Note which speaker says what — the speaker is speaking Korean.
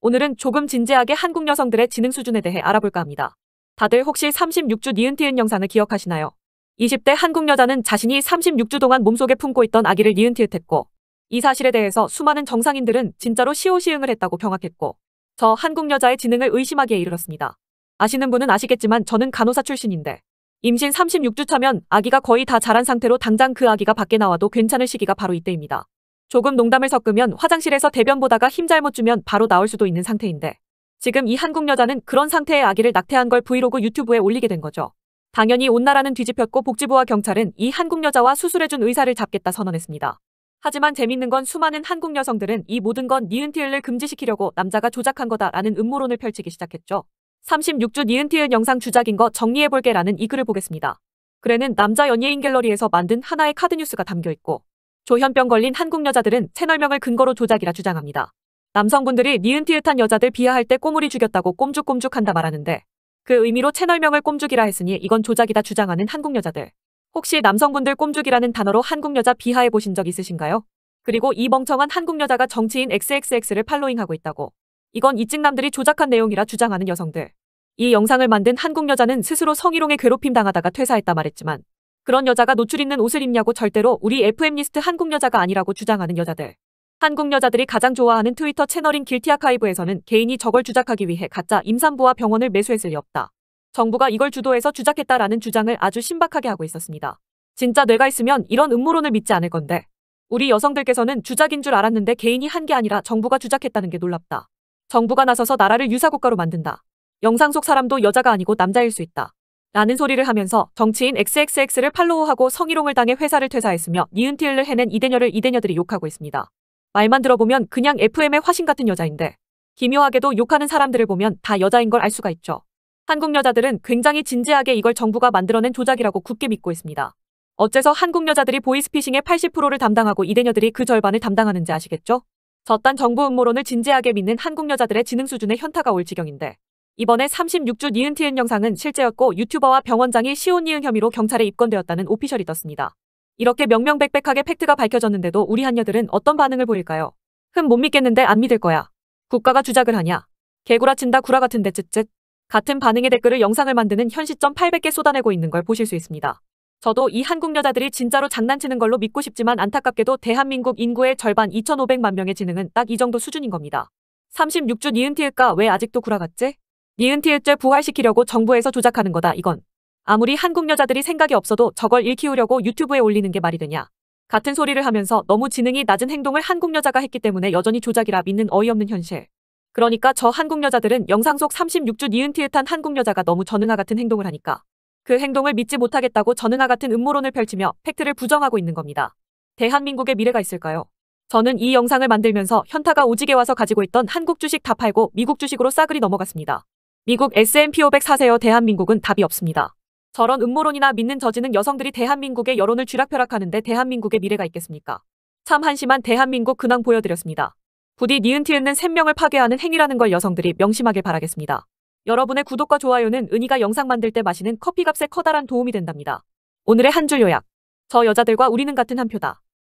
Speaker 1: 오늘은 조금 진지하게 한국 여성들의 지능 수준에 대해 알아볼까 합니다. 다들 혹시 36주 니은티은 영상을 기억하시나요? 20대 한국 여자는 자신이 36주 동안 몸속에 품고 있던 아기를 니은티읕했고 이 사실에 대해서 수많은 정상인들은 진짜로 시오시응을 했다고 경악했고 저 한국 여자의 지능을 의심하기에 이르렀습니다. 아시는 분은 아시겠지만 저는 간호사 출신인데 임신 36주 차면 아기가 거의 다 자란 상태로 당장 그 아기가 밖에 나와도 괜찮을 시기가 바로 이때입니다. 조금 농담을 섞으면 화장실에서 대변 보다가 힘 잘못 주면 바로 나올 수도 있는 상태인데 지금 이 한국 여자는 그런 상태의 아기를 낙태한 걸 브이로그 유튜브에 올리게 된 거죠. 당연히 온 나라는 뒤집혔고 복지부와 경찰은 이 한국 여자와 수술해준 의사를 잡겠다 선언했습니다. 하지만 재밌는 건 수많은 한국 여성들은 이 모든 건 니은티을을 금지시키려고 남자가 조작한 거다라는 음모론을 펼치기 시작했죠. 36주 니은티을 영상 주작인 거 정리해볼게라는 이 글을 보겠습니다. 글에는 남자 연예인 갤러리에서 만든 하나의 카드 뉴스가 담겨있고 조현병 걸린 한국 여자들은 채널명을 근거로 조작이라 주장합니다. 남성분들이 니은티읕한 여자들 비하할 때 꼬물이 죽였다고 꼼죽꼼죽한다 말하는데 그 의미로 채널명을 꼼죽이라 했으니 이건 조작이다 주장하는 한국 여자들. 혹시 남성분들 꼼죽이라는 단어로 한국 여자 비하해 보신 적 있으신가요? 그리고 이 멍청한 한국 여자가 정치인 XXX를 팔로잉하고 있다고. 이건 이찍남들이 조작한 내용이라 주장하는 여성들. 이 영상을 만든 한국 여자는 스스로 성희롱에 괴롭힘 당하다가 퇴사했다 말했지만 그런 여자가 노출 있는 옷을 입냐고 절대로 우리 FM리스트 한국 여자가 아니라고 주장하는 여자들. 한국 여자들이 가장 좋아하는 트위터 채널인 길티 아카이브에서는 개인이 저걸 주작하기 위해 가짜 임산부와 병원을 매수했을 리 없다. 정부가 이걸 주도해서 주작했다라는 주장을 아주 신박하게 하고 있었습니다. 진짜 뇌가 있으면 이런 음모론을 믿지 않을 건데. 우리 여성들께서는 주작인 줄 알았는데 개인이 한 게 아니라 정부가 주작했다는 게 놀랍다. 정부가 나서서 나라를 유사국가로 만든다. 영상 속 사람도 여자가 아니고 남자일 수 있다. 라는 소리를 하면서 정치인 XXX를 팔로우하고 성희롱을 당해 회사를 퇴사했으며 니은티을를 해낸 이대녀를 이대녀들이 욕하고 있습니다. 말만 들어보면 그냥 FM의 화신 같은 여자인데 기묘하게도 욕하는 사람들을 보면 다 여자인 걸 알 수가 있죠. 한국 여자들은 굉장히 진지하게 이걸 정부가 만들어낸 조작이라고 굳게 믿고 있습니다. 어째서 한국 여자들이 보이스피싱의 80%를 담당하고 이대녀들이 그 절반을 담당하는지 아시겠죠? 저딴 정부 음모론을 진지하게 믿는 한국 여자들의 지능 수준의 현타가 올 지경인데 이번에 36주 니은 티은 영상은 실제였고 유튜버와 병원장이 시온 니은 혐의로 경찰에 입건되었다는 오피셜이 떴습니다. 이렇게 명명백백하게 팩트가 밝혀졌는데도 우리 한녀들은 어떤 반응을 보일까요? 흠 못 믿겠는데 안 믿을 거야. 국가가 주작을 하냐. 개구라친다 구라 같은데 쯧쯧. 같은 반응의 댓글을 영상을 만드는 현 시점 800개 쏟아내고 있는 걸 보실 수 있습니다. 저도 이 한국 여자들이 진짜로 장난치는 걸로 믿고 싶지만 안타깝게도 대한민국 인구의 절반 2,500만 명의 지능은 딱 이 정도 수준인 겁니다. 36주 니은티읕가 왜 아직도 구라 같지? 니은티읒제 부활시키려고 정부에서 조작하는 거다 이건. 아무리 한국 여자들이 생각이 없어도 저걸 일키우려고 유튜브에 올리는 게 말이 되냐. 같은 소리를 하면서 너무 지능이 낮은 행동을 한국 여자가 했기 때문에 여전히 조작이라 믿는 어이없는 현실. 그러니까 저 한국 여자들은 영상 속 36주 니은티읒한 한국 여자가 너무 전능아 같은 행동을 하니까 그 행동을 믿지 못하겠다고 전능아 같은 음모론을 펼치며 팩트를 부정하고 있는 겁니다. 대한민국의 미래가 있을까요? 저는 이 영상을 만들면서 현타가 오지게 와서 가지고 있던 한국 주식 다 팔고 미국 주식으로 싸그리 넘어갔습니다. 미국 S&P 500 사세요 대한민국은 답이 없습니다. 저런 음모론이나 믿는 저지는 여성들이 대한민국의 여론을 쥐락펴락하는데 대한민국의 미래가 있겠습니까? 참 한심한 대한민국 근황 보여드렸습니다. 부디 니은티 은는 생명을 파괴하는 행위라는 걸 여성들이 명심하길 바라겠습니다. 여러분의 구독과 좋아요는 은희가 영상 만들 때 마시는 커피값에 커다란 도움이 된답니다. 오늘의 한 줄 요약. 저 여자들과 우리는 같은 한 표다.